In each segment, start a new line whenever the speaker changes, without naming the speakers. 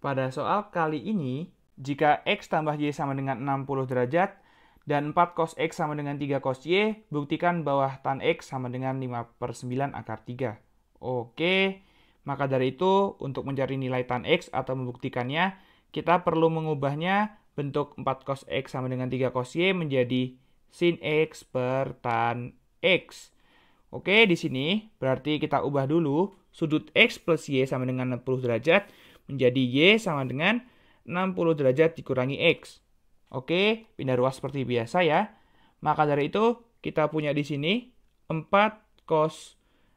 Pada soal kali ini, jika X tambah Y sama dengan 60 derajat, dan 4 cos X sama dengan 3 cos Y, buktikan bahwa tan X sama dengan 5 per 9 akar 3. Oke, maka dari itu untuk mencari nilai tan X atau membuktikannya, kita perlu mengubahnya bentuk 4 cos X sama dengan 3 cos Y menjadi sin X per tan X. Oke, di sini berarti kita ubah dulu sudut X plus Y sama dengan 60 derajat menjadi Y sama dengan 60 derajat dikurangi X. Oke, pindah ruas seperti biasa ya. Maka dari itu, kita punya di sini 4 cos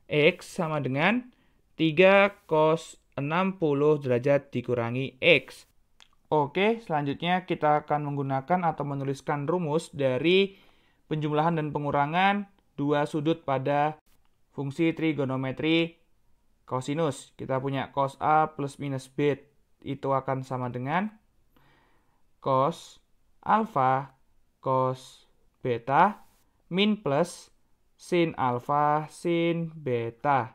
X sama dengan 3 cos 60 derajat dikurangi X. Oke, selanjutnya kita akan menggunakan atau menuliskan rumus dari penjumlahan dan pengurangan dua sudut pada fungsi trigonometri Kosinus, kita punya cos A plus minus B itu akan sama dengan cos alfa cos beta min plus sin alfa sin beta.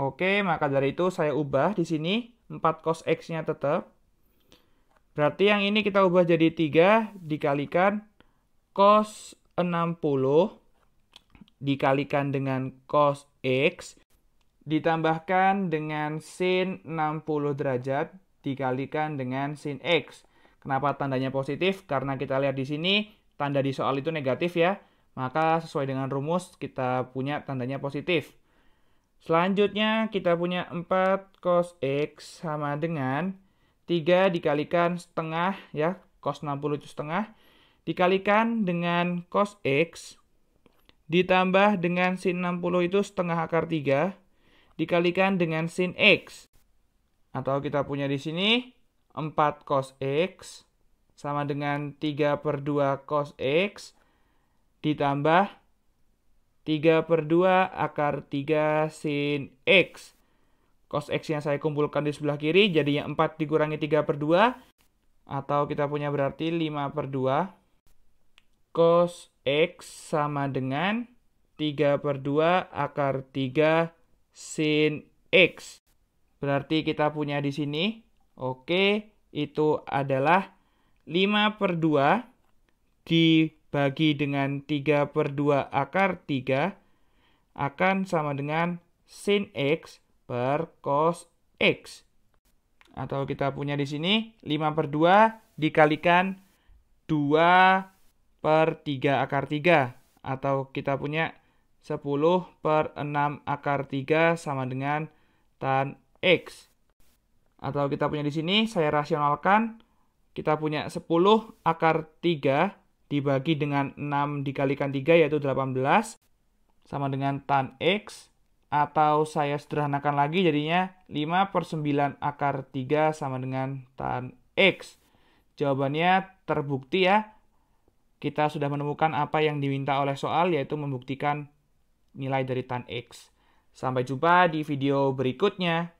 Oke, maka dari itu saya ubah di sini 4 cos x-nya tetap. Berarti yang ini kita ubah jadi 3 dikalikan cos 60 dikalikan dengan cos x ditambahkan dengan sin 60 derajat dikalikan dengan sin x. Kenapa tandanya positif? Karena kita lihat di sini tanda di soal itu negatif ya. Maka sesuai dengan rumus kita punya tandanya positif. Selanjutnya kita punya 4 cos x sama dengan 3 dikalikan setengah ya. Cos 60 itu setengah. Dikalikan dengan cos x. Ditambah dengan sin 60 itu setengah akar 3 dikalikan dengan sin X. Atau kita punya di sini 4 cos X sama dengan 3 per 2 cos X ditambah 3 per 2 akar 3 sin X. Cos X yang saya kumpulkan di sebelah kiri jadinya 4 dikurangi 3 per 2 atau kita punya berarti 5 per 2 cos x sama dengan 3 per 2 akar 3 sin X. Berarti kita punya di sini, oke, itu adalah 5 per 2 dibagi dengan 3 per 2 akar 3 akan sama dengan sin X per cos X. Atau kita punya di sini 5 per 2 dikalikan 2 per 3 akar 3. Atau kita punya 10 per 6 akar 3 sama dengan tan X. Atau kita punya di sini, saya rasionalkan. Kita punya 10 akar 3 dibagi dengan 6 dikalikan 3 yaitu 18. Sama dengan tan X. Atau saya sederhanakan lagi jadinya 5 per 9 akar 3 sama dengan tan X. Jawabannya terbukti ya. Kita sudah menemukan apa yang diminta oleh soal yaitu membuktikan nilai dari tan X. Sampai jumpa di video berikutnya.